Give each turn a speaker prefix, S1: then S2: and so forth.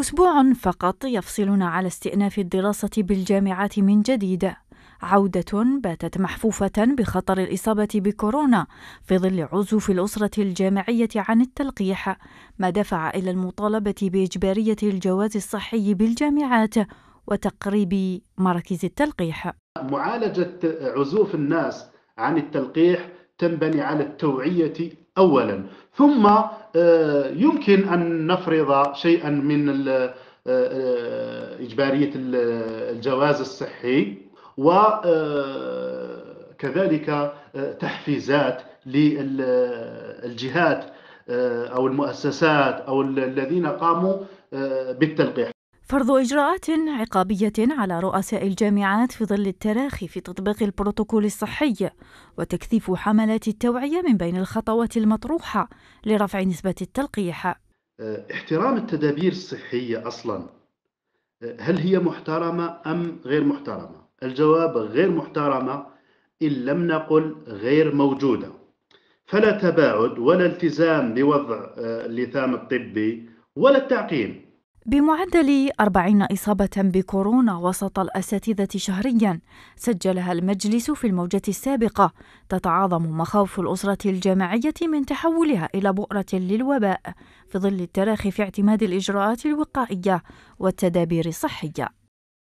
S1: أسبوع فقط يفصلنا على استئناف الدراسة بالجامعات من جديد عودة باتت محفوفة بخطر الإصابة بكورونا في ظل عزوف الأسرة الجامعية عن التلقيح ما دفع إلى المطالبة بإجبارية الجواز الصحي بالجامعات وتقريب مراكز التلقيح
S2: معالجة عزوف الناس عن التلقيح تنبني على التوعية أولا ثم آه، يمكن أن نفرض شيئا من آه، آه، إجبارية الجواز الصحي وكذلك تحفيزات للجهات أو المؤسسات أو الذين قاموا بالتلقيح
S1: فرض إجراءات عقابية على رؤساء الجامعات في ظل التراخي في تطبيق البروتوكول الصحي وتكثيف حملات التوعية من بين الخطوات المطروحة لرفع نسبة التلقيح
S2: آه، احترام التدابير الصحية أصلا آه، هل هي محترمة أم غير محترمة؟ الجواب غير محترمة إن لم نقل غير موجودة فلا تباعد ولا التزام بوضع آه، اللثام الطبي ولا
S1: التعقيم بمعدل 40 إصابة بكورونا وسط الأساتذة شهريا سجلها المجلس في الموجة السابقة تتعاظم مخاوف الأسرة الجامعية من تحولها إلى بؤرة للوباء في ظل التراخي في اعتماد الإجراءات الوقائية والتدابير الصحية